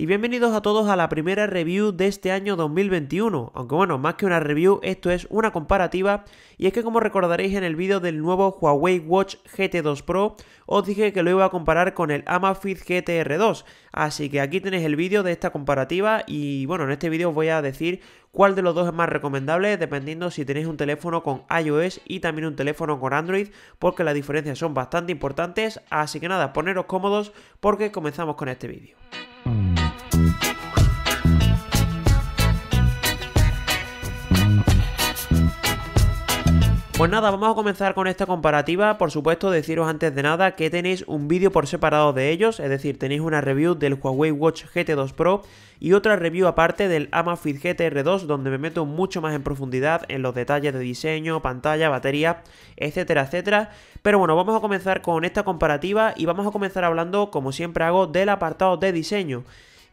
Y bienvenidos a todos a la primera review de este año 2021. Aunque bueno, más que una review, esto es una comparativa. Y es que como recordaréis en el vídeo del nuevo Huawei Watch GT2 Pro, os dije que lo iba a comparar con el Amazfit GTR2. Así que aquí tenéis el vídeo de esta comparativa y bueno, en este vídeo os voy a decir cuál de los dos es más recomendable dependiendo si tenéis un teléfono con iOS y también un teléfono con Android porque las diferencias son bastante importantes así que nada, poneros cómodos porque comenzamos con este vídeo. Pues nada, vamos a comenzar con esta comparativa. Por supuesto, deciros antes de nada que tenéis un vídeo por separado de ellos, es decir, tenéis una review del Huawei Watch GT2 Pro y otra review aparte del Amazfit GTR2, donde me meto mucho más en profundidad en los detalles de diseño, pantalla, batería, etcétera, etcétera. Pero bueno, vamos a comenzar con esta comparativa y vamos a comenzar hablando, como siempre hago, del apartado de diseño.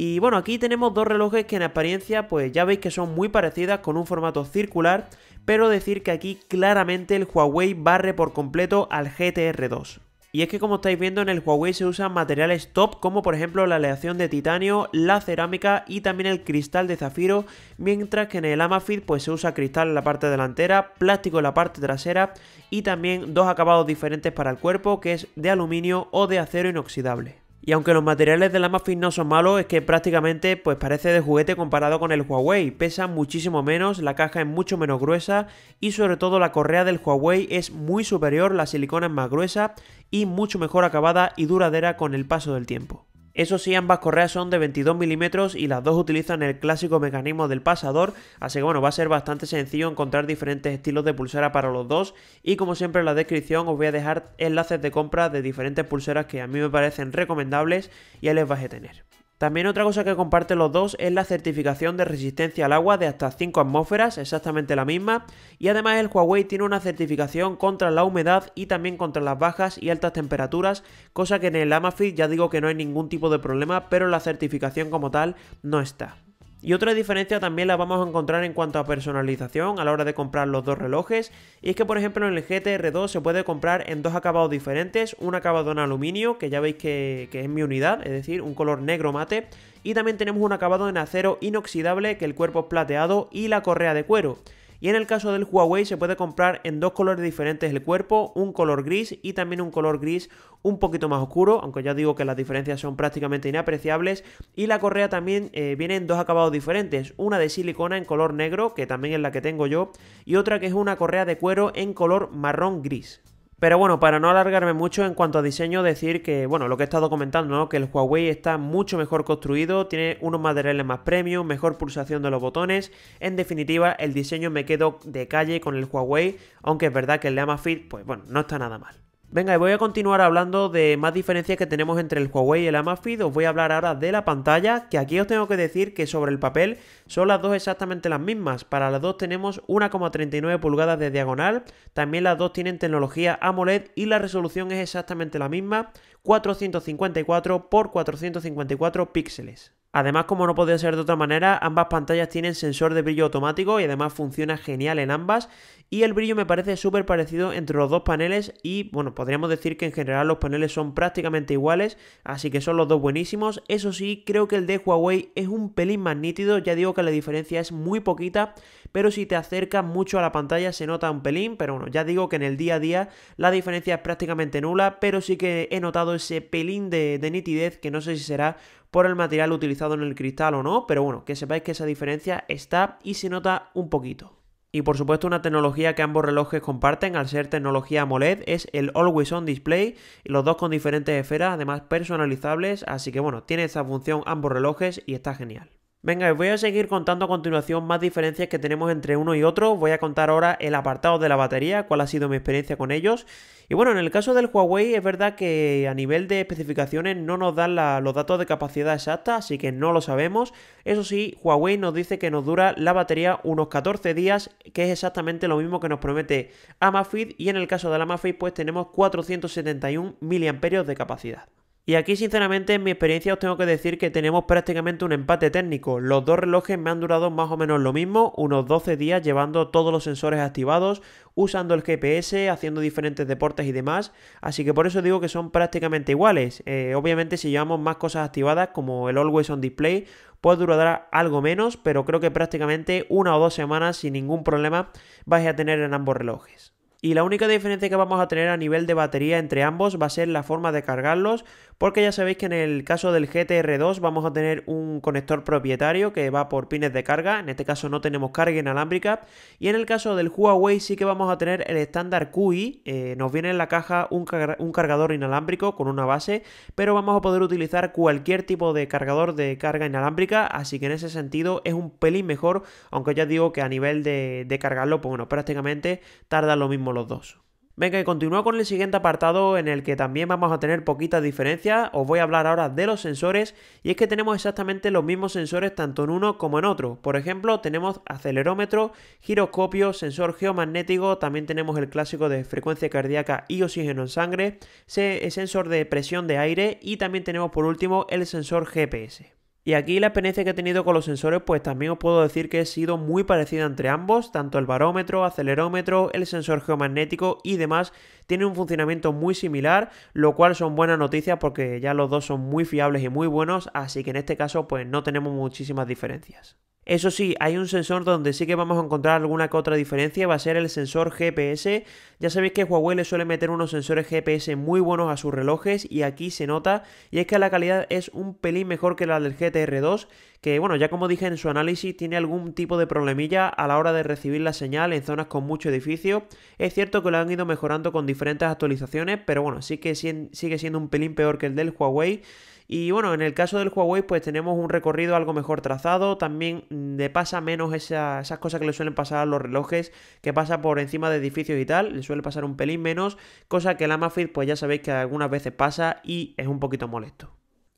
Y bueno, aquí tenemos dos relojes que en apariencia pues ya veis que son muy parecidas con un formato circular, pero decir que aquí claramente el Huawei barre por completo al GTR 2. Y es que como estáis viendo en el Huawei se usan materiales top como por ejemplo la aleación de titanio, la cerámica y también el cristal de zafiro, mientras que en el Amafit pues se usa cristal en la parte delantera, plástico en la parte trasera y también dos acabados diferentes para el cuerpo que es de aluminio o de acero inoxidable. Y aunque los materiales de la Amazfit no son malos, es que prácticamente pues parece de juguete comparado con el Huawei. Pesa muchísimo menos, la caja es mucho menos gruesa y sobre todo la correa del Huawei es muy superior, la silicona es más gruesa y mucho mejor acabada y duradera con el paso del tiempo. Eso sí, ambas correas son de 22 milímetros y las dos utilizan el clásico mecanismo del pasador, así que bueno, va a ser bastante sencillo encontrar diferentes estilos de pulsera para los dos y como siempre en la descripción os voy a dejar enlaces de compra de diferentes pulseras que a mí me parecen recomendables y ahí les vais a tener. También otra cosa que comparten los dos es la certificación de resistencia al agua de hasta 5 atmósferas, exactamente la misma, y además el Huawei tiene una certificación contra la humedad y también contra las bajas y altas temperaturas, cosa que en el Amafit ya digo que no hay ningún tipo de problema, pero la certificación como tal no está. Y otra diferencia también la vamos a encontrar en cuanto a personalización a la hora de comprar los dos relojes, y es que por ejemplo en el GTR2 se puede comprar en dos acabados diferentes, un acabado en aluminio, que ya veis que, que es mi unidad, es decir, un color negro mate, y también tenemos un acabado en acero inoxidable, que el cuerpo es plateado y la correa de cuero. Y en el caso del Huawei se puede comprar en dos colores diferentes el cuerpo, un color gris y también un color gris un poquito más oscuro, aunque ya digo que las diferencias son prácticamente inapreciables. Y la correa también eh, viene en dos acabados diferentes, una de silicona en color negro, que también es la que tengo yo, y otra que es una correa de cuero en color marrón gris. Pero bueno, para no alargarme mucho en cuanto a diseño, decir que, bueno, lo que he estado comentando, ¿no? Que el Huawei está mucho mejor construido, tiene unos materiales más premium, mejor pulsación de los botones. En definitiva, el diseño me quedo de calle con el Huawei, aunque es verdad que el de Fit pues bueno, no está nada mal. Venga, y voy a continuar hablando de más diferencias que tenemos entre el Huawei y el Amazfit. Os voy a hablar ahora de la pantalla, que aquí os tengo que decir que sobre el papel son las dos exactamente las mismas. Para las dos tenemos 1,39 pulgadas de diagonal, también las dos tienen tecnología AMOLED y la resolución es exactamente la misma, 454 x 454 píxeles. Además, como no podía ser de otra manera, ambas pantallas tienen sensor de brillo automático y además funciona genial en ambas. Y el brillo me parece súper parecido entre los dos paneles y bueno, podríamos decir que en general los paneles son prácticamente iguales, así que son los dos buenísimos. Eso sí, creo que el de Huawei es un pelín más nítido, ya digo que la diferencia es muy poquita, pero si te acercas mucho a la pantalla se nota un pelín, pero bueno, ya digo que en el día a día la diferencia es prácticamente nula, pero sí que he notado ese pelín de, de nitidez que no sé si será por el material utilizado en el cristal o no, pero bueno, que sepáis que esa diferencia está y se nota un poquito. Y por supuesto una tecnología que ambos relojes comparten al ser tecnología AMOLED es el Always On Display, los dos con diferentes esferas, además personalizables, así que bueno, tiene esa función ambos relojes y está genial. Venga, os voy a seguir contando a continuación más diferencias que tenemos entre uno y otro. Voy a contar ahora el apartado de la batería, cuál ha sido mi experiencia con ellos. Y bueno, en el caso del Huawei es verdad que a nivel de especificaciones no nos dan los datos de capacidad exacta, así que no lo sabemos. Eso sí, Huawei nos dice que nos dura la batería unos 14 días, que es exactamente lo mismo que nos promete Amafit. Y en el caso de la Amafit pues tenemos 471 mAh de capacidad. Y aquí, sinceramente, en mi experiencia os tengo que decir que tenemos prácticamente un empate técnico. Los dos relojes me han durado más o menos lo mismo, unos 12 días llevando todos los sensores activados, usando el GPS, haciendo diferentes deportes y demás. Así que por eso digo que son prácticamente iguales. Eh, obviamente, si llevamos más cosas activadas, como el Always on Display, pues durar algo menos, pero creo que prácticamente una o dos semanas sin ningún problema vais a tener en ambos relojes. Y la única diferencia que vamos a tener a nivel de batería entre ambos va a ser la forma de cargarlos, porque ya sabéis que en el caso del GTR2 vamos a tener un conector propietario que va por pines de carga, en este caso no tenemos carga inalámbrica, y en el caso del Huawei sí que vamos a tener el estándar QI, eh, nos viene en la caja un, cargador inalámbrico con una base, pero vamos a poder utilizar cualquier tipo de cargador de carga inalámbrica, así que en ese sentido es un pelín mejor, aunque ya digo que a nivel de, cargarlo, pues bueno, prácticamente tardan lo mismo los dos. Venga, y continúo con el siguiente apartado en el que también vamos a tener poquitas diferencias. Os voy a hablar ahora de los sensores y es que tenemos exactamente los mismos sensores tanto en uno como en otro. Por ejemplo, tenemos acelerómetro, giroscopio, sensor geomagnético, también tenemos el clásico de frecuencia cardíaca y oxígeno en sangre, sensor de presión de aire y también tenemos por último el sensor GPS. Y aquí la experiencia que he tenido con los sensores, pues también os puedo decir que he sido muy parecida entre ambos, tanto el barómetro, acelerómetro, el sensor geomagnético y demás, tienen un funcionamiento muy similar, lo cual son buenas noticias porque ya los dos son muy fiables y muy buenos, así que en este caso pues no tenemos muchísimas diferencias. Eso sí, hay un sensor donde sí que vamos a encontrar alguna que otra diferencia, va a ser el sensor GPS. Ya sabéis que Huawei le suele meter unos sensores GPS muy buenos a sus relojes y aquí se nota, y es que la calidad es un pelín mejor que la del GTR2, que bueno, ya como dije en su análisis, tiene algún tipo de problemilla a la hora de recibir la señal en zonas con mucho edificio. Es cierto que lo han ido mejorando con diferentes actualizaciones, pero bueno, sí que sigue siendo un pelín peor que el del Huawei. Y bueno, en el caso del Huawei pues tenemos un recorrido algo mejor trazado, también le mm, pasa menos esas cosas que le suelen pasar a los relojes, que pasa por encima de edificios y tal, le suele pasar un pelín menos, cosa que el Amafit pues ya sabéis que algunas veces pasa y es un poquito molesto.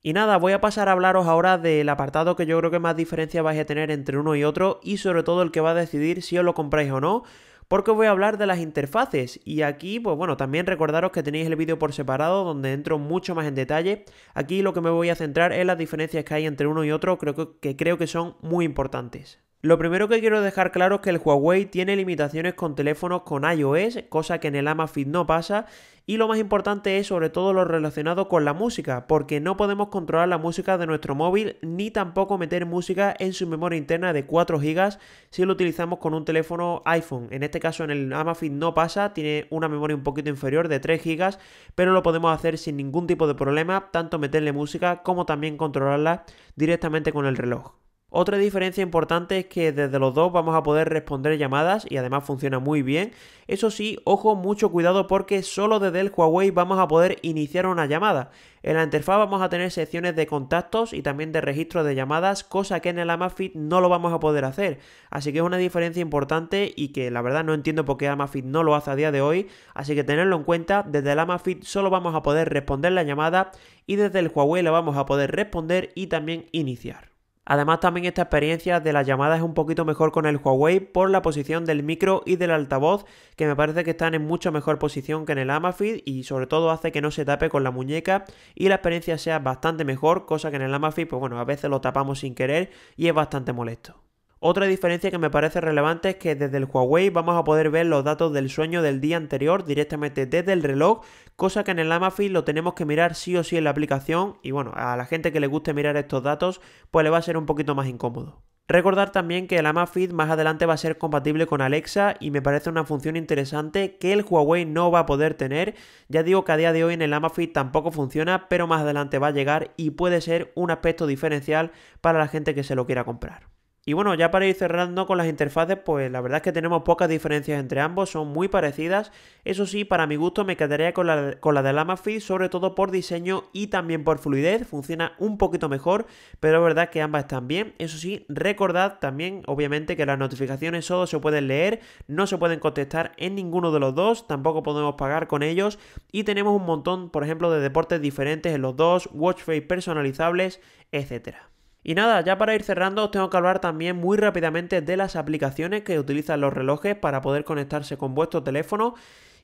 Y nada, voy a pasar a hablaros ahora del apartado que yo creo que más diferencia vais a tener entre uno y otro y sobre todo el que va a decidir si os lo compráis o no porque voy a hablar de las interfaces y aquí pues bueno también recordaros que tenéis el vídeo por separado donde entro mucho más en detalle aquí lo que me voy a centrar es las diferencias que hay entre uno y otro creo que creo que son muy importantes lo primero que quiero dejar claro es que el Huawei tiene limitaciones con teléfonos con iOS, cosa que en el Amafit no pasa, y lo más importante es sobre todo lo relacionado con la música, porque no podemos controlar la música de nuestro móvil ni tampoco meter música en su memoria interna de 4 GB si lo utilizamos con un teléfono iPhone. En este caso en el Amafit no pasa, tiene una memoria un poquito inferior de 3 GB, pero lo podemos hacer sin ningún tipo de problema, tanto meterle música como también controlarla directamente con el reloj. Otra diferencia importante es que desde los dos vamos a poder responder llamadas y además funciona muy bien. Eso sí, ojo, mucho cuidado porque solo desde el Huawei vamos a poder iniciar una llamada. En la interfaz vamos a tener secciones de contactos y también de registro de llamadas, cosa que en el Amafit no lo vamos a poder hacer. Así que es una diferencia importante y que la verdad no entiendo por qué Amafit no lo hace a día de hoy. Así que tenerlo en cuenta, desde el Amafit solo vamos a poder responder la llamada y desde el Huawei la vamos a poder responder y también iniciar. Además también esta experiencia de las llamadas es un poquito mejor con el Huawei por la posición del micro y del altavoz que me parece que están en mucho mejor posición que en el Amafit y sobre todo hace que no se tape con la muñeca y la experiencia sea bastante mejor, cosa que en el Amafit pues bueno a veces lo tapamos sin querer y es bastante molesto. Otra diferencia que me parece relevante es que desde el Huawei vamos a poder ver los datos del sueño del día anterior directamente desde el reloj, cosa que en el Amafit lo tenemos que mirar sí o sí en la aplicación y bueno, a la gente que le guste mirar estos datos pues le va a ser un poquito más incómodo. Recordar también que el Amafit más adelante va a ser compatible con Alexa y me parece una función interesante que el Huawei no va a poder tener. Ya digo que a día de hoy en el Amafit tampoco funciona, pero más adelante va a llegar y puede ser un aspecto diferencial para la gente que se lo quiera comprar. Y bueno, ya para ir cerrando con las interfaces, pues la verdad es que tenemos pocas diferencias entre ambos, son muy parecidas. Eso sí, para mi gusto me quedaría con la, de la sobre todo por diseño y también por fluidez, funciona un poquito mejor, pero es verdad que ambas están bien. Eso sí, recordad también, obviamente, que las notificaciones solo se pueden leer, no se pueden contestar en ninguno de los dos, tampoco podemos pagar con ellos y tenemos un montón, por ejemplo, de deportes diferentes en los dos, watch face personalizables, etcétera. Y nada, ya para ir cerrando os tengo que hablar también muy rápidamente de las aplicaciones que utilizan los relojes para poder conectarse con vuestro teléfono.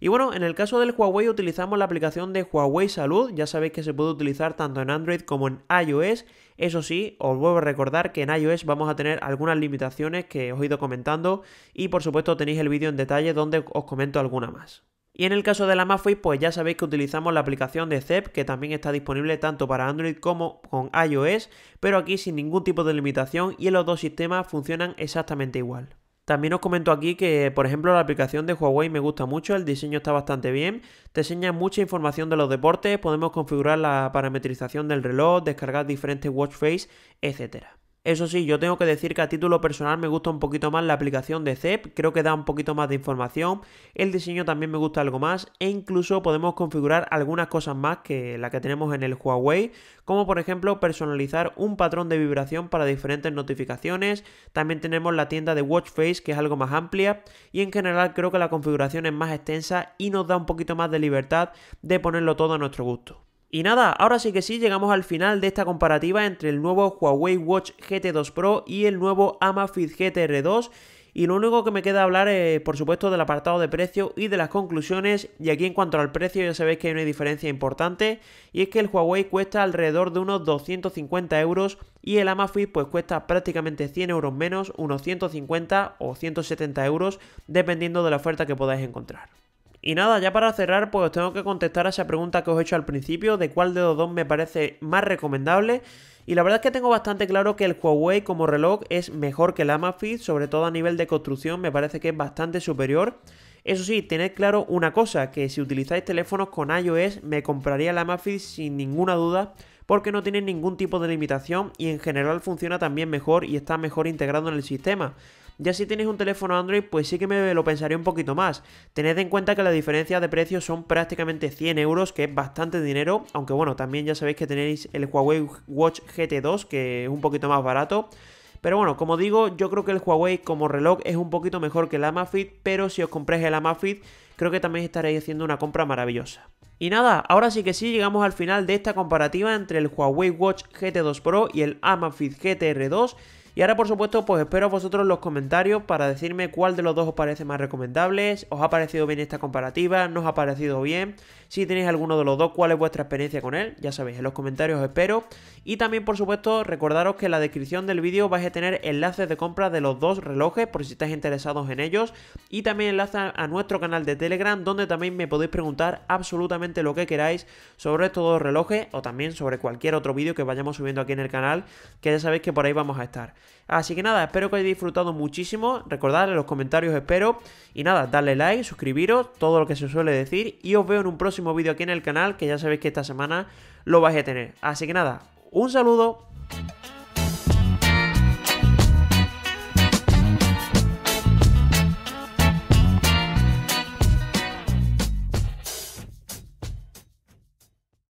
Y bueno, en el caso del Huawei utilizamos la aplicación de Huawei Salud, ya sabéis que se puede utilizar tanto en Android como en iOS. Eso sí, os vuelvo a recordar que en iOS vamos a tener algunas limitaciones que os he ido comentando y por supuesto tenéis el vídeo en detalle donde os comento alguna más. Y en el caso de la Mafui, pues ya sabéis que utilizamos la aplicación de ZEP, que también está disponible tanto para Android como con iOS, pero aquí sin ningún tipo de limitación y en los dos sistemas funcionan exactamente igual. También os comento aquí que, por ejemplo, la aplicación de Huawei me gusta mucho, el diseño está bastante bien, te enseña mucha información de los deportes, podemos configurar la parametrización del reloj, descargar diferentes watch face, etcétera. Eso sí, yo tengo que decir que a título personal me gusta un poquito más la aplicación de Zep. creo que da un poquito más de información, el diseño también me gusta algo más e incluso podemos configurar algunas cosas más que la que tenemos en el Huawei, como por ejemplo personalizar un patrón de vibración para diferentes notificaciones, también tenemos la tienda de Watch Face que es algo más amplia y en general creo que la configuración es más extensa y nos da un poquito más de libertad de ponerlo todo a nuestro gusto. Y nada, ahora sí que sí, llegamos al final de esta comparativa entre el nuevo Huawei Watch GT2 Pro y el nuevo Amazfit GTR2. Y lo único que me queda hablar es, por supuesto, del apartado de precio y de las conclusiones. Y aquí en cuanto al precio ya sabéis que hay una diferencia importante. Y es que el Huawei cuesta alrededor de unos 250 euros y el Amazfit pues cuesta prácticamente 100 euros menos, unos 150 o 170 euros, dependiendo de la oferta que podáis encontrar. Y nada, ya para cerrar, pues tengo que contestar a esa pregunta que os he hecho al principio de cuál de los dos me parece más recomendable. Y la verdad es que tengo bastante claro que el Huawei como reloj es mejor que el Amafit, sobre todo a nivel de construcción, me parece que es bastante superior. Eso sí, tened claro una cosa, que si utilizáis teléfonos con iOS me compraría el Amafit sin ninguna duda porque no tiene ningún tipo de limitación y en general funciona también mejor y está mejor integrado en el sistema. Ya si tenéis un teléfono Android, pues sí que me lo pensaré un poquito más. Tened en cuenta que la diferencia de precios son prácticamente 100 euros, que es bastante dinero, aunque bueno, también ya sabéis que tenéis el Huawei Watch GT2, que es un poquito más barato. Pero bueno, como digo, yo creo que el Huawei como reloj es un poquito mejor que el Amafit, pero si os compráis el Amafit, creo que también estaréis haciendo una compra maravillosa. Y nada, ahora sí que sí llegamos al final de esta comparativa entre el Huawei Watch GT2 Pro y el Amafit GTR2. Y ahora, por supuesto, pues espero a vosotros los comentarios para decirme cuál de los dos os parece más recomendable, os ha parecido bien esta comparativa, no os ha parecido bien, si tenéis alguno de los dos, cuál es vuestra experiencia con él, ya sabéis, en los comentarios os espero. Y también, por supuesto, recordaros que en la descripción del vídeo vais a tener enlaces de compra de los dos relojes por si estáis interesados en ellos y también enlaces a nuestro canal de Telegram donde también me podéis preguntar absolutamente lo que queráis sobre estos dos relojes o también sobre cualquier otro vídeo que vayamos subiendo aquí en el canal que ya sabéis que por ahí vamos a estar. Así que nada, espero que hayáis disfrutado muchísimo. Recordad, en los comentarios espero. Y nada, darle like, suscribiros, todo lo que se suele decir. Y os veo en un próximo vídeo aquí en el canal, que ya sabéis que esta semana lo vais a tener. Así que nada, un saludo.